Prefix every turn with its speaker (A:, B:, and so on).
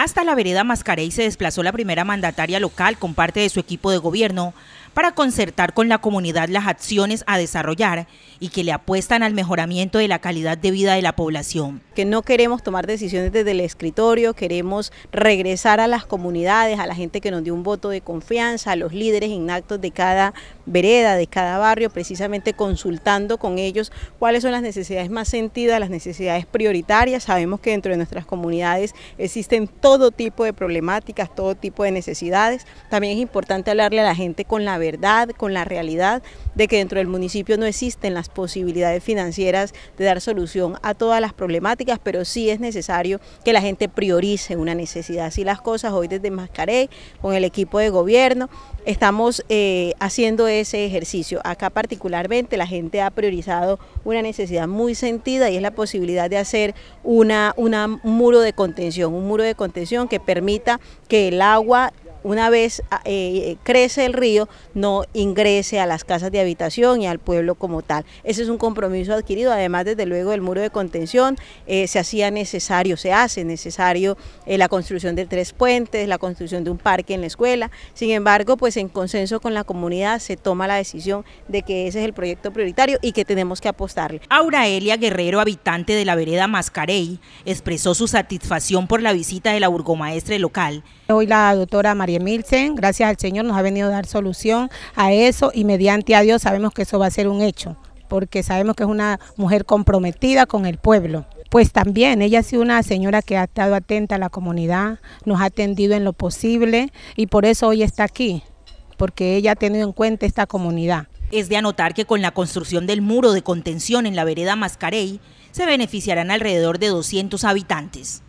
A: Hasta la vereda Mascarey se desplazó la primera mandataria local con parte de su equipo de gobierno para concertar con la comunidad las acciones a desarrollar y que le apuestan al mejoramiento de la calidad de vida de la población.
B: Que no queremos tomar decisiones desde el escritorio, queremos regresar a las comunidades, a la gente que nos dio un voto de confianza, a los líderes inactos de cada vereda, de cada barrio, precisamente consultando con ellos cuáles son las necesidades más sentidas, las necesidades prioritarias. Sabemos que dentro de nuestras comunidades existen todo tipo de problemáticas, todo tipo de necesidades. También es importante hablarle a la gente con la verdad con la realidad de que dentro del municipio no existen las posibilidades financieras de dar solución a todas las problemáticas, pero sí es necesario que la gente priorice una necesidad. Así las cosas hoy desde Mascaré, con el equipo de gobierno, estamos eh, haciendo ese ejercicio. Acá particularmente la gente ha priorizado una necesidad muy sentida y es la posibilidad de hacer una, un muro de contención, un muro de contención que permita que el agua una vez ah, eh, crece el río, no ingrese a las casas de habitación y al pueblo como tal. Ese es un compromiso adquirido, además desde luego el muro de contención eh, se hacía necesario, se hace necesario eh, la construcción de tres puentes, la construcción de un parque en la escuela, sin embargo pues en consenso con la comunidad se toma la decisión de que ese es el proyecto prioritario y que tenemos que apostarle. Aura
A: Elia Guerrero, habitante de la vereda Mascarey, expresó su satisfacción por la visita de la
C: burgomaestre local. Hoy la doctora María María Milsen, gracias al Señor nos ha venido a dar solución a eso y mediante a Dios sabemos que eso va a ser un hecho, porque sabemos que es una mujer comprometida con el pueblo pues también ella ha sido una señora que ha estado atenta a la comunidad, nos ha atendido en lo posible y por eso hoy está aquí, porque ella ha tenido en cuenta esta comunidad.
A: Es de anotar que con la construcción del muro de contención en la vereda Mascarey se beneficiarán alrededor de 200 habitantes.